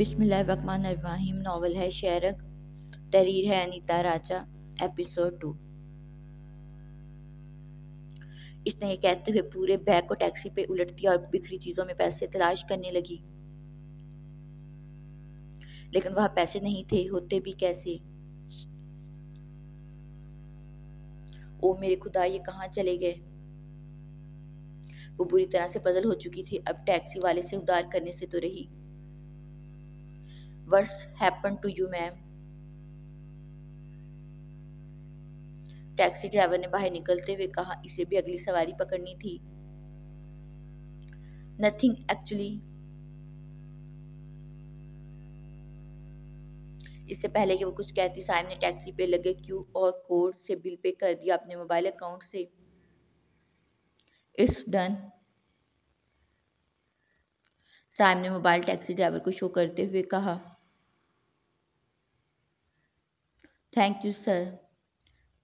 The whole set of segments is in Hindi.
बिस्मिल्लाहिर्रहमानिर्रहीम नावल है शेरक तहरीर है अनीता राजा एपिसोड टू इसने ये कहते हुए पूरे बैग को टैक्सी पे उलट दिया और बिखरी चीजों में पैसे तलाश करने लगी लेकिन वहां पैसे नहीं थे होते भी कैसे ओ मेरे खुदा ये कहाँ चले गए वो बुरी तरह से बदल हो चुकी थी अब टैक्सी वाले से उधार करने से तो रही worse happen to you ma'am taxi driver ने बाहर निकलते हुए कहा इसे भी अगली सवारी पकड़नी थी नथिंग एक्चुअली इससे पहले कि वो कुछ कहती साहिब ने टैक्सी पे लगे क्यू और कोड से बिल पे कर दिया अपने मोबाइल अकाउंट से इट्स डन साहिब ने मोबाइल टैक्सी ड्राइवर को शो करते हुए कहा thank you sir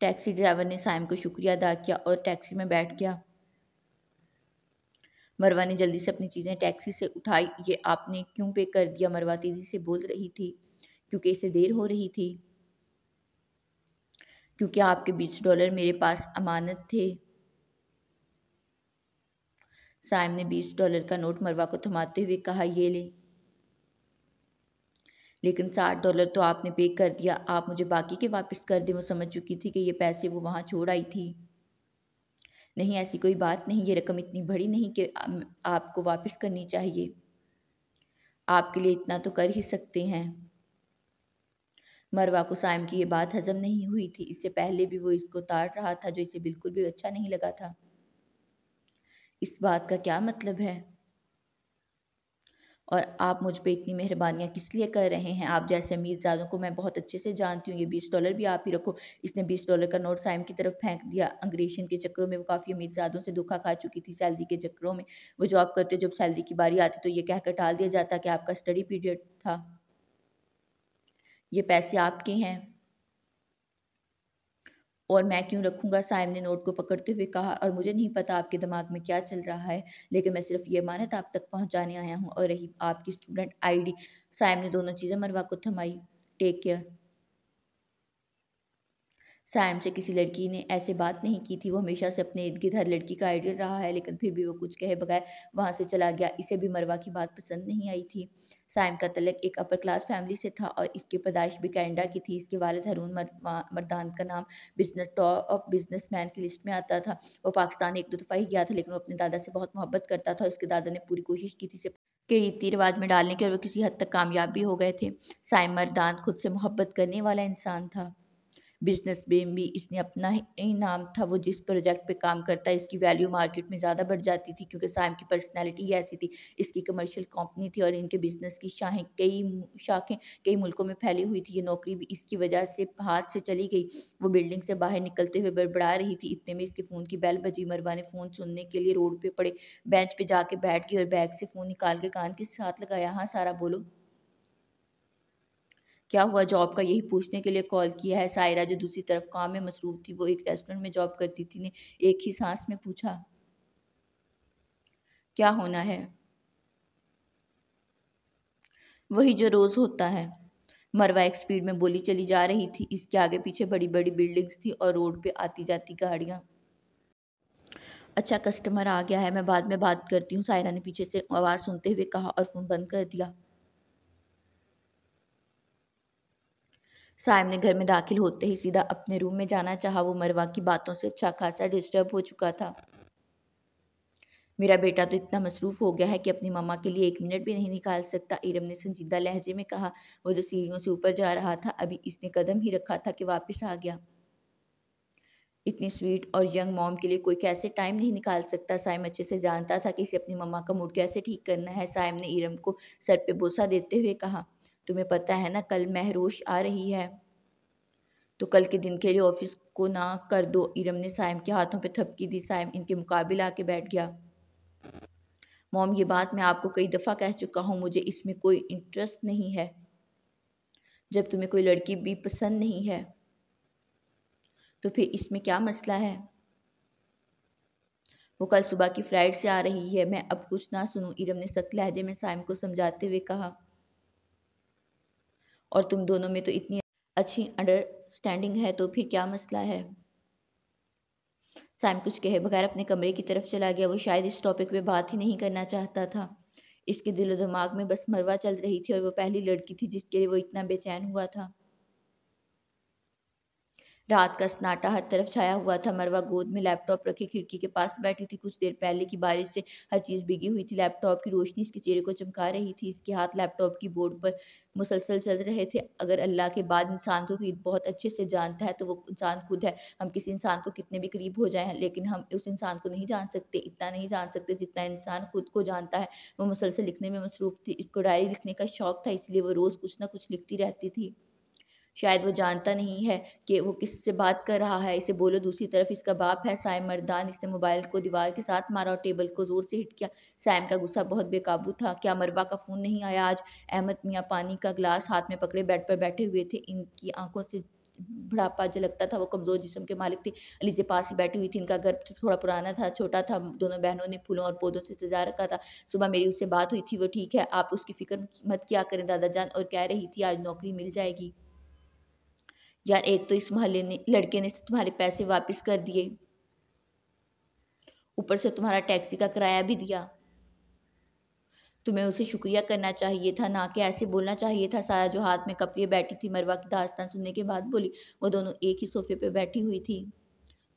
taxi driver ने साइम को शुक्रिया अदा किया और टैक्सी में बैठ गया मरवा ने जल्दी से अपनी चीज़ें टैक्सी से उठाई ये आपने क्यों पे कर दिया मरवा तेज़ी से बोल रही थी क्योंकि इसे देर हो रही थी क्योंकि आपके बीस डॉलर मेरे पास अमानत थे साइम ने बीस डॉलर का नोट मरवा को थमाते हुए कहा ये ले लेकिन साठ डॉलर तो आपने पे कर दिया आप मुझे बाकी के वापस कर दें वो समझ चुकी थी कि ये पैसे वो वहाँ छोड़ आई थी नहीं ऐसी कोई बात नहीं ये रकम इतनी बड़ी नहीं कि आपको वापस करनी चाहिए आपके लिए इतना तो कर ही सकते हैं मरवा को साइम की ये बात हजम नहीं हुई थी इससे पहले भी वो इसको ताड़ रहा था जो इसे बिल्कुल भी अच्छा नहीं लगा था इस बात का क्या मतलब है और आप मुझ पर इतनी मेहरबानियाँ किस लिए कर रहे हैं आप जैसे अमीरजादों को मैं बहुत अच्छे से जानती हूँ ये बीस डॉलर भी आप ही रखो इसने बीस डॉलर का नोट साइम की तरफ फेंक दिया अंग्रेशन के चक्करों में वो काफ़ी अमीरजादों से धोखा खा चुकी थी सैलरी के चक्करों में वो जॉब करते जब सैलरी की बारी आती तो ये कहकर टाल दिया जाता कि आपका स्टडी पीरियड था ये पैसे आपके हैं और मैं क्यों रखूँगा साहिब ने नोट को पकड़ते हुए कहा और मुझे नहीं पता आपके दिमाग में क्या चल रहा है लेकिन मैं सिर्फ ये मानत आप तक पहुँचाने आया हूँ और रही आपकी स्टूडेंट आईडी साहिब ने दोनों चीज़ें मरवा को थमाई टेक केयर सायम से किसी लड़की ने ऐसे बात नहीं की थी वो हमेशा से अपने इर्द गिर्द हर लड़की का आइडियल रहा है लेकिन फिर भी वो कुछ कहे बगैर वहाँ से चला गया इसे भी मरवा की बात पसंद नहीं आई थी साइम का तलक एक अपर क्लास फैमिली से था और इसकी पैदाइश भी कैनेडा की थी इसके वालद हरून मरदान का नाम business top of business man की लिस्ट में आता था वो पाकिस्तान एक दो दफ़ा ही गया था लेकिन वो अपने दादा से बहुत मोहब्बत करता था उसके दादा ने पूरी कोशिश की थी इसे के रीति रिवाज में डालने के और वो किसी हद तक कामयाब भी हो गए थे साइम मरदान खुद से मोहब्बत करने वाला इंसान था बिजनेस में भी इसने अपना ही नाम था वो जिस प्रोजेक्ट पे काम करता है इसकी वैल्यू मार्केट में ज़्यादा बढ़ जाती थी क्योंकि साइम की पर्सनैलिटी ही ऐसी थी इसकी कमर्शियल कंपनी थी और इनके बिजनेस की शाखें कई शाखें कई मुल्कों में फैली हुई थी ये नौकरी भी इसकी वजह से हाथ से चली गई वो बिल्डिंग से बाहर निकलते हुए बड़बड़ा रही थी इतने में इसके फ़ोन की बैल बजी मरवा ने फ़ोन सुनने के लिए रोड पर पड़े बेंच पर जाके बैठ गई और बैग से फ़ोन निकाल के कान के साथ लगाया हाँ सारा बोलो क्या हुआ जॉब का यही पूछने के लिए कॉल किया है सायरा जो दूसरी तरफ काम में मसरूफ थी वो एक रेस्टोरेंट में जॉब करती थी ने एक ही सांस में पूछा क्या होना है वही जो रोज़ होता है मरवा एक स्पीड में बोली चली जा रही थी इसके आगे पीछे बड़ी बड़ी बिल्डिंग्स थी और रोड पे आती जाती गाड़ियां अच्छा कस्टमर आ गया है मैं बाद में बात करती हूँ सायरा ने पीछे से आवाज़ सुनते हुए कहा और फ़ोन बंद कर दिया साहिब ने घर में दाखिल होते ही सीधा अपने रूम में जाना चाहा वो मरवा की बातों से अच्छा खासा डिस्टर्ब हो चुका था मेरा बेटा तो इतना मसरूफ़ हो गया है कि अपनी मामा के लिए एक मिनट भी नहीं निकाल सकता इरम ने संजीदा लहजे में कहा वो जो सीढ़ियों से ऊपर जा रहा था अभी इसने कदम ही रखा था कि वापस आ गया इतनी स्वीट और यंग मॉम के लिए कोई कैसे टाइम नहीं निकाल सकता साइम अच्छे से जानता था कि इसे अपनी मम्मा का मूड कैसे ठीक करना है साइम ने इरम को सर पे बोसा देते हुए कहा तुम्हें पता है ना कल महरोश आ रही है तो कल के दिन के लिए ऑफिस को ना कर दो इरम ने साइम के हाथों पर थपकी दी साइम इनके मुकाबले आके बैठ गया मोम ये बात मैं आपको कई दफ़ा कह चुका हूँ मुझे इसमें कोई इंटरेस्ट नहीं है जब तुम्हें कोई लड़की भी पसंद नहीं है तो फिर इसमें क्या मसला है वो कल सुबह की फ़्लाइट से आ रही है मैं अब कुछ ना सुनूं इरम ने सख्त लहजे में साइम को समझाते हुए कहा और तुम दोनों में तो इतनी अच्छी अंडरस्टैंडिंग है तो फिर क्या मसला है सैम कुछ कहे बगैर अपने कमरे की तरफ चला गया वो शायद इस टॉपिक पे बात ही नहीं करना चाहता था इसके दिलो दिमाग में बस मरवा चल रही थी और वो पहली लड़की थी जिसके लिए वो इतना बेचैन हुआ था रात का सन्नाटा हर तरफ छाया हुआ था मरवा गोद में लैपटॉप रखे खिड़की के पास बैठी थी कुछ देर पहले की बारिश से हर चीज़ भिगी हुई थी लैपटॉप की रोशनी इसके चेहरे को चमका रही थी इसके हाथ लैपटॉप की बोर्ड पर मुसलसल चल रहे थे अगर अल्लाह के बाद इंसान को बहुत अच्छे से जानता है तो वो इंसान खुद है हम किसी इंसान को कितने भी करीब हो जाए लेकिन हम उस इंसान को नहीं जान सकते इतना नहीं जान सकते जितना इंसान खुद को जानता है वो मुसलसल लिखने में मसरूफ़ थी इसको डायरी लिखने का शौक़ था इसलिए वो रोज़ कुछ ना कुछ लिखती रहती थी शायद वो जानता नहीं है कि वो किस से बात कर रहा है इसे बोलो दूसरी तरफ इसका बाप है साय मरदान इसने मोबाइल को दीवार के साथ मारा और टेबल को ज़ोर से हिट किया साइम का गुस्सा बहुत बेकाबू था क्या मरबा का फ़ोन नहीं आया आज अहमद मियाँ पानी का गिलास हाथ में पकड़े बेड पर बैठे हुए थे इनकी आंखों से बुढ़ापा जो लगता था वो कमज़ोर जिसम के मालिक थे अली से पास ही बैठी हुई थी इनका घर तो थोड़ा पुराना था छोटा था दोनों बहनों ने फूलों और पौधों से सजा रखा था सुबह मेरी उससे बात हुई थी वो ठीक है आप उसकी फ़िक्र मत क्या करें दादा जान और कह रही थी आज नौकरी मिल जाएगी यार एक तो इस महल्ले ने लड़के ने तुम्हारे पैसे वापस कर दिए ऊपर से तुम्हारा टैक्सी का किराया भी दिया तुम्हें उसे शुक्रिया करना चाहिए था ना कि ऐसे बोलना चाहिए था सारा जो हाथ में कप लिए बैठी थी मरवा की दास्तान सुनने के बाद बोली वो दोनों एक ही सोफे पर बैठी हुई थी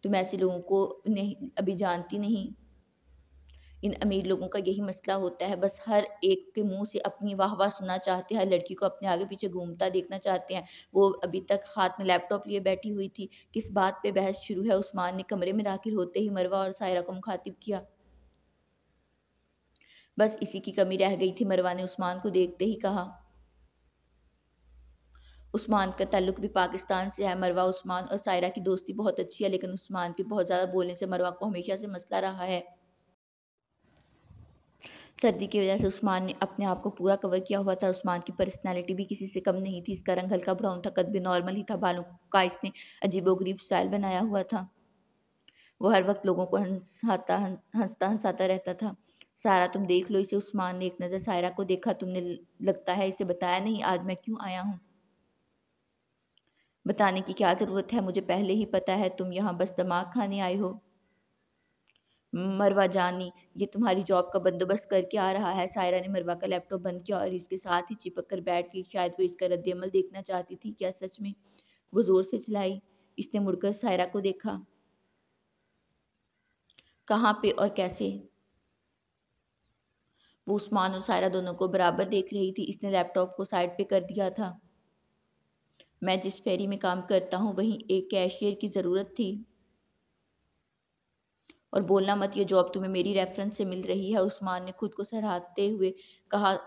तुम ऐसे लोगों को नहीं अभी जानती नहीं इन अमीर लोगों का यही मसला होता है बस हर एक के मुंह से अपनी वाह वाह सुनना चाहते हैं हर लड़की को अपने आगे पीछे घूमता देखना चाहते हैं वो अभी तक हाथ में लैपटॉप लिए बैठी हुई थी किस बात पे बहस शुरू है उस्मान ने कमरे में दाखिल होते ही मरवा और सायरा को मुखातिब किया बस इसी की कमी रह गई थी मरवा ने उस्मान को देखते ही कहा उस्मान का ताल्लुक भी पाकिस्तान से है मरवा उस्मान और सायरा की दोस्ती बहुत अच्छी है लेकिन उस्मान के बहुत ज़्यादा बोलने से मरवा को हमेशा से मसला रहा है सर्दी की वजह से उस्मान ने अपने आप को पूरा कवर किया हुआ था उस्मान की पर्सनैलिटी भी किसी से कम नहीं थी इसका रंग हल्का ब्राउन था कद भी नॉर्मल ही था बालों का इसने अजीबोगरीब स्टाइल बनाया हुआ था वो हर वक्त लोगों को हंसाता हंसता हंसाता रहता था सारा तुम देख लो इसे उस्मान ने एक नज़र सायरा को देखा तुमने लगता है इसे बताया नहीं आज मैं क्यों आया हूँ बताने की क्या ज़रूरत है मुझे पहले ही पता है तुम यहाँ बस दिमाग खाने आए हो मरवा जानी ये तुम्हारी जॉब का बंदोबस्त करके आ रहा है सायरा ने मरवा का लैपटॉप बंद किया और इसके साथ ही चिपक कर बैठ गई शायद वो इसका रद्दमल देखना चाहती थी क्या सच में वो जोर से चलाई इसने मुड़कर सायरा को देखा कहाँ पे और कैसे वो उस्मान और सायरा दोनों को बराबर देख रही थी इसने लैपटॉप को साइड पे कर दिया था मैं जिस फेरी में काम करता हूँ वहीं एक कैशियर की ज़रूरत थी और बोलना मत ये जॉब तुम्हें मेरी रेफरेंस से मिल रही है उस्मान ने खुद को सराहते हुए कहा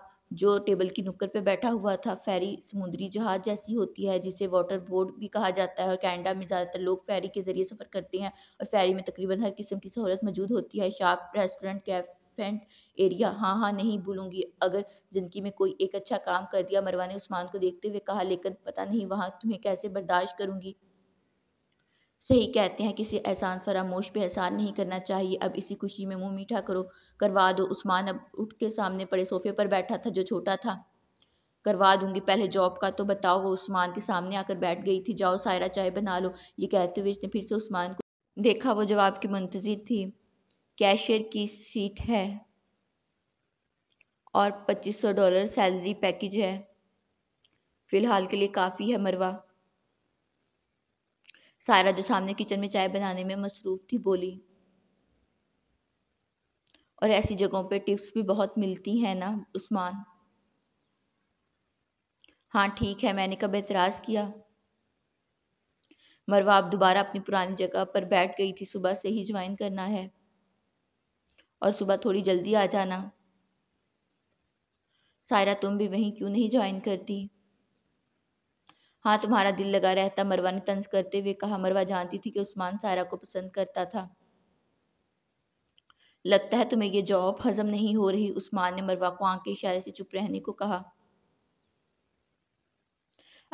जो टेबल की नुक्कर पे बैठा हुआ था फेरी समुद्री जहाज जैसी होती है जिसे वाटर बोर्ड भी कहा जाता है और कैनेडा में ज़्यादातर लोग फेरी के ज़रिए सफ़र करते हैं और फेरी में तकरीबन हर किस्म की सहूलत मौजूद होती है शाप रेस्टोरेंट कैफेंट एरिया हाँ हाँ नहीं भूलूंगी अगर ज़िंदगी में कोई एक अच्छा काम कर दिया मरवा ने उस्मान को देखते हुए कहा लेकिन पता नहीं वहाँ तुम्हें कैसे बर्दाश्त करूँगी सही कहते हैं किसी एहसान फरामोश पे एहसान नहीं करना चाहिए अब इसी खुशी में मुंह मीठा करो करवा दो उस्मान अब उठ के सामने पड़े सोफे पर बैठा था जो छोटा था करवा दूंगी पहले जॉब का तो बताओ वो उस्मान के सामने आकर बैठ गई थी जाओ सायरा चाय बना लो ये कहते हुए इसने फिर से उस्मान को देखा वो जवाब की मुंतजर थी कैशियर की सीट है और पच्चीस सौ डॉलर सैलरी पैकेज है फ़िलहाल के लिए काफ़ी है मरवा सारा जो सामने किचन में चाय बनाने में मसरूफ़ थी बोली और ऐसी जगहों पे टिप्स भी बहुत मिलती हैं ना उस्मान हाँ ठीक है मैंने कब एतराज़ किया मरवा आप दोबारा अपनी पुरानी जगह पर बैठ गई थी सुबह से ही ज्वाइन करना है और सुबह थोड़ी जल्दी आ जाना सायरा तुम भी वहीं क्यों नहीं ज्वाइन करती हाँ तुम्हारा दिल लगा रहता मरवा ने तंज करते हुए कहा मरवा जानती थी कि उस्मान सारा को पसंद करता था लगता है तुम्हें ये जॉब हजम नहीं हो रही उस्मान ने मरवा को आंख के इशारे से चुप रहने को कहा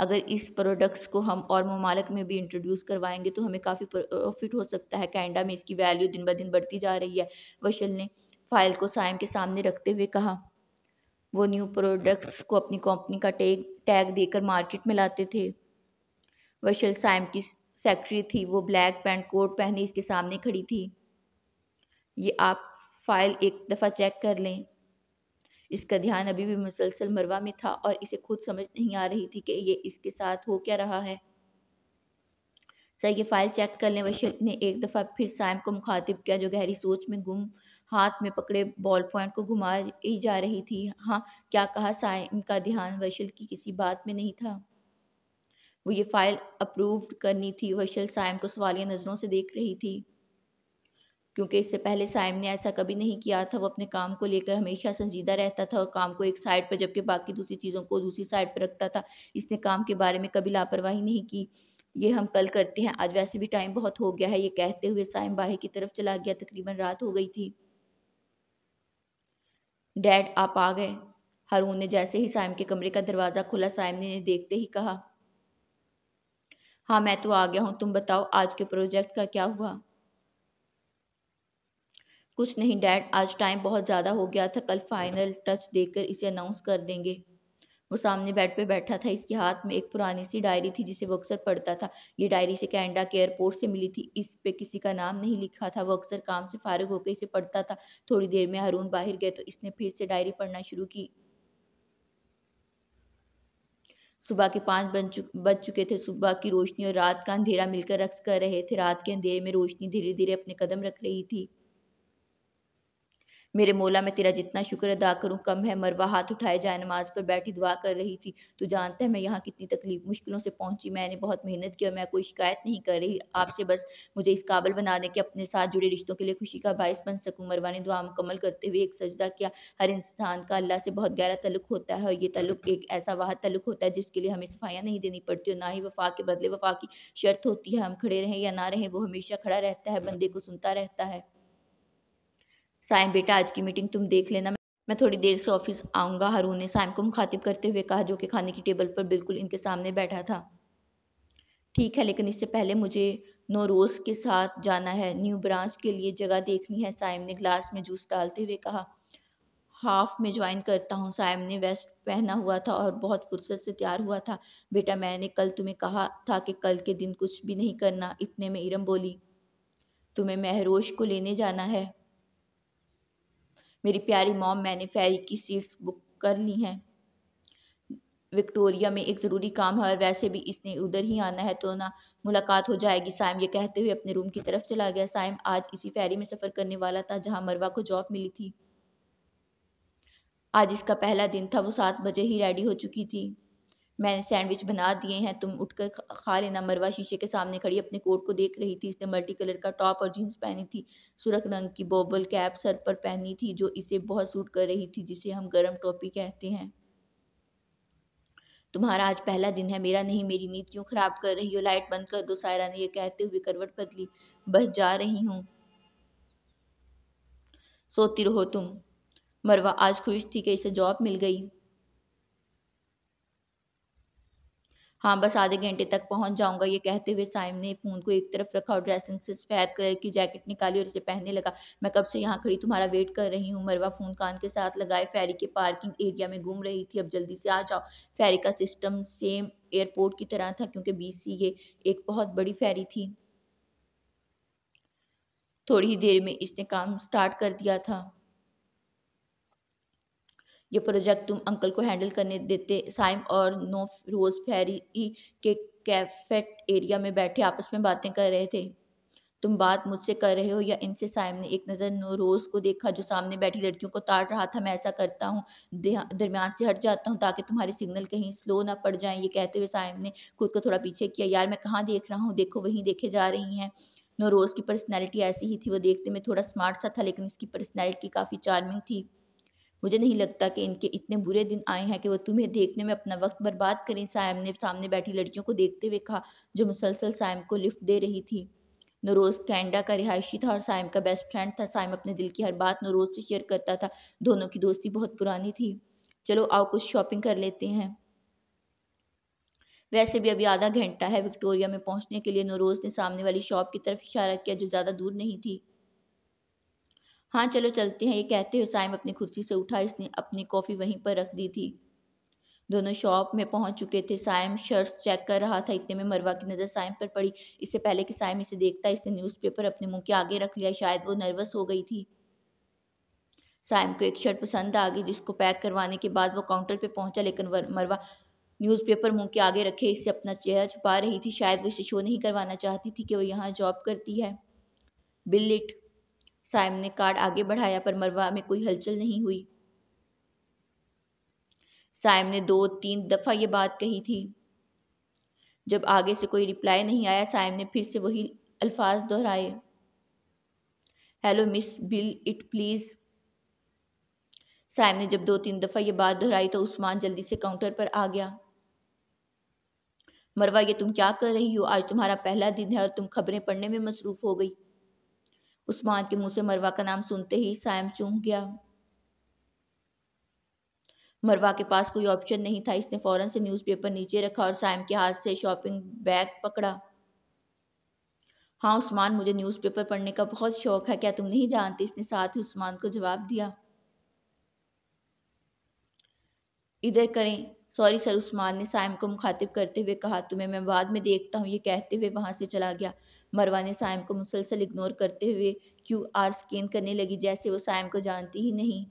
अगर इस प्रोडक्ट्स को हम और ममालक में भी इंट्रोड्यूस करवाएंगे तो हमें काफ़ी प्रॉफिट हो सकता है कैनेडा में इसकी वैल्यू दिन ब दिन बढ़ती जा रही है वशल ने फाइल को साइम के सामने रखते हुए कहा वो न्यू प्रोडक्ट्स को अपनी कंपनी का टेग टैग देकर मार्केट में लाते थे वशल साइम की सेक्रेटरी थी वो ब्लैक पैंट कोट पहने इसके सामने खड़ी थी ये आप फाइल एक दफ़ा चेक कर लें इसका ध्यान अभी भी मुसलसल मरवा में था और इसे खुद समझ नहीं आ रही थी कि ये इसके साथ हो क्या रहा है सर ये फाइल चेक कर लें वशल ने एक दफ़ा फिर साइम को मुखातिब किया जो गहरी सोच में गुम हाथ में पकड़े बॉल पॉइंट को घुमा ही जा रही थी हाँ क्या कहा साइम का ध्यान वशल की किसी बात में नहीं था वो ये फाइल अप्रूव करनी थी वशल साइम को सवालिया नज़रों से देख रही थी क्योंकि इससे पहले साइम ने ऐसा कभी नहीं किया था वो अपने काम को लेकर हमेशा संजीदा रहता था और काम को एक साइड पर जबकि बाकी दूसरी चीज़ों को दूसरी साइड पर रखता था इसने काम के बारे में कभी लापरवाही नहीं की ये हम कल करते हैं आज वैसे भी टाइम बहुत हो गया है ये कहते हुए साइम बाहर की तरफ चला गया तकरीबन रात हो गई थी डैड आप आ गए हारून ने जैसे ही साइम के कमरे का दरवाज़ा खोला साइम ने देखते ही कहा हाँ मैं तो आ गया हूँ तुम बताओ आज के प्रोजेक्ट का क्या हुआ कुछ नहीं डैड आज टाइम बहुत ज़्यादा हो गया था कल फाइनल टच देकर इसे अनाउंस कर देंगे वो सामने बेड पे बैठा था इसके हाथ में एक पुरानी सी डायरी थी जिसे वो अक्सर पढ़ता था ये डायरी से कैनेडा के एयरपोर्ट से मिली थी इस पे किसी का नाम नहीं लिखा था वो अक्सर काम से फारिग होकर इसे पढ़ता था थोड़ी देर में हारून बाहर गए तो इसने फिर से डायरी पढ़ना शुरू की सुबह के पाँच बन चु बज चुके थे सुबह की रोशनी और रात का अंधेरा मिलकर रक्स कर रहे थे रात के अंधेरे में रोशनी धीरे धीरे अपने कदम रख रही थी मेरे मोला मैं तेरा जितना शुक्र अदा करूँ कम है मरवा हाथ उठाए जाए नमाज पर बैठी दुआ कर रही थी तो जानते हैं मैं यहाँ कितनी तकलीफ मुश्किलों से पहुंची मैंने बहुत मेहनत की और मैं कोई शिकायत नहीं कर रही आपसे बस मुझे इस काबल बना दें कि अपने साथ जुड़े रिश्तों के लिए खुशी का बायस बन सकूँ मरवा ने दुआ मुकम्मल करते हुए एक सजदा किया हर इंसान का अल्लाह से बहुत गहरा तल्लुक होता है और ये तल्लुक एक ऐसा वाह तल्लुक होता है जिसके लिए हमें सफाइयाँ नहीं देनी पड़ती और ना ही वफा के बदले वफा की शर्त होती है हम खड़े रहें या ना रहें वो हमेशा खड़ा रहता है बंदे को सुनता रहता है साइम बेटा आज की मीटिंग तुम देख लेना मैं थोड़ी देर से ऑफिस आऊँगा हारून ने साइम को मुखातिब करते हुए कहा जो कि खाने की टेबल पर बिल्कुल इनके सामने बैठा था ठीक है लेकिन इससे पहले मुझे नोरोस के साथ जाना है न्यू ब्रांच के लिए जगह देखनी है साइम ने ग्लास में जूस डालते हुए कहा हाफ में ज्वाइन करता हूँ साइम ने वेस्ट पहना हुआ था और बहुत फुर्सत से तैयार हुआ था बेटा मैंने कल तुम्हें कहा था कि कल के दिन कुछ भी नहीं करना इतने में इरम बोली तुम्हें महरोश को लेने जाना है मेरी प्यारी मॉम मैंने फेरी की सीट्स बुक कर ली हैं विक्टोरिया में एक ज़रूरी काम है और वैसे भी इसने उधर ही आना है तो ना मुलाकात हो जाएगी साइम ये कहते हुए अपने रूम की तरफ चला गया साइम आज इसी फेरी में सफ़र करने वाला था जहां मरवा को जॉब मिली थी आज इसका पहला दिन था वो सात बजे ही रेडी हो चुकी थी मैंने सैंडविच बना दिए हैं तुम उठकर खा लेना मरवा शीशे के सामने खड़ी अपने कोट को देख रही थी इसने मल्टी कलर का टॉप और जीन्स पहनी थी सुरख रंग की बॉबल कैप सर पर पहनी थी जो इसे बहुत सूट कर रही थी जिसे हम गर्म टोपी कहते हैं तुम्हारा आज पहला दिन है मेरा नहीं मेरी नींद क्यों खराब कर रही हो लाइट बंद कर दो सायरा ने यह कहते हुए करवट बदली बस जा रही हूं सोती रहो तुम मरवा आज खुश थी कि इसे जॉब मिल गई हाँ बस आधे घंटे तक पहुंच जाऊंगा ये कहते हुए साइम ने फ़ोन को एक तरफ रखा और ड्रेसिंग से सफ़ेद कलर की जैकेट निकाली और इसे पहनने लगा मैं कब से यहाँ खड़ी तुम्हारा वेट कर रही हूँ मरवा फ़ोन कान के साथ लगाए फेरी के पार्किंग एरिया में घूम रही थी अब जल्दी से आ जाओ फेरी का सिस्टम सेम एयरपोर्ट की तरह था क्योंकि सी ये एक बहुत बड़ी फेरी थी थोड़ी ही देर में इसने काम स्टार्ट कर दिया था ये प्रोजेक्ट तुम अंकल को हैंडल करने देते साइम और नो रोज फेरी के कैफेट एरिया में बैठे आपस में बातें कर रहे थे तुम बात मुझसे कर रहे हो या इनसे साइम ने एक नज़र रोज को देखा जो सामने बैठी लड़कियों को ताड़ रहा था मैं ऐसा करता हूँ दरमियान से हट जाता हूँ ताकि तुम्हारे सिग्नल कहीं स्लो ना पड़ जाए ये कहते हुए साइम ने खुद को थोड़ा पीछे किया यार मैं कहाँ देख रहा हूँ देखो वहीं देखे जा रही हैं नोरोज की पर्सनैलिटी ऐसी ही थी वो देखते में थोड़ा स्मार्ट सा था लेकिन इसकी पर्सनैलिटी काफ़ी चार्मिंग थी मुझे नहीं लगता कि इनके इतने बुरे दिन आए हैं कि वो तुम्हें देखने में अपना वक्त बर्बाद करें सायम ने सामने बैठी लड़कियों को देखते हुए कहा जो मुसलसल सायम को लिफ्ट दे रही थी नरोज कैनेडा का रिहायशी था और साइम का बेस्ट फ्रेंड था साइम अपने दिल की हर बात नरोज से शेयर करता था दोनों की दोस्ती बहुत पुरानी थी चलो आओ कुछ शॉपिंग कर लेते हैं वैसे भी अभी आधा घंटा है विक्टोरिया में पहुंचने के लिए नरोज ने सामने वाली शॉप की तरफ इशारा किया जो ज़्यादा दूर नहीं थी हाँ चलो चलते हैं ये कहते हुए साइम अपनी कुर्सी से उठा इसने अपनी कॉफ़ी वहीं पर रख दी थी दोनों शॉप में पहुंच चुके थे साइम शर्ट्स चेक कर रहा था इतने में मरवा की नज़र साइम पर पड़ी इससे पहले कि साइम इसे देखता इसने न्यूज़पेपर अपने मुंह के आगे रख लिया शायद वो नर्वस हो गई थी साइम को एक शर्ट पसंद आ गई जिसको पैक करवाने के बाद वो काउंटर पे पहुंचा लेकिन मरवा न्यूज़पेपर मुंह के आगे रखे इससे अपना चेहरा छुपा रही थी शायद वो इसे शो नहीं करवाना चाहती थी कि वो यहाँ जॉब करती है बिल्लिट साइम ने कार्ड आगे बढ़ाया पर मरवा में कोई हलचल नहीं हुई साइम ने दो तीन दफ़ा ये बात कही थी जब आगे से कोई रिप्लाई नहीं आया साइम ने फिर से वही अल्फाज दोहराए hello miss bill it please Saim ने जब दो तीन दफ़ा ये बात दोहराई तो उस्मान जल्दी से काउंटर पर आ गया मरवा ये तुम क्या कर रही हो आज तुम्हारा पहला दिन है और तुम खबरें पढ़ने में मसरूफ़ हो गई उस्मान के मुंह से मरवा का नाम सुनते ही सायम चूंक गया मरवा के पास कोई ऑप्शन नहीं था इसने फौरन से न्यूज़पेपर नीचे रखा और सायम के हाथ से शॉपिंग बैग पकड़ा हाँ उस्मान मुझे न्यूज़पेपर पढ़ने का बहुत शौक है क्या तुम नहीं जानते इसने साथ ही उस्मान को जवाब दिया इधर करें सॉरी सर उस्मान ने सायम को मुखातिब करते हुए कहा तुम्हें मैं बाद में देखता हूँ ये कहते हुए वहां से चला गया मरवा ने सायम को मुसलसल इग्नोर करते हुए क्यू आर स्कैन करने लगी जैसे वो सायम को जानती ही नहीं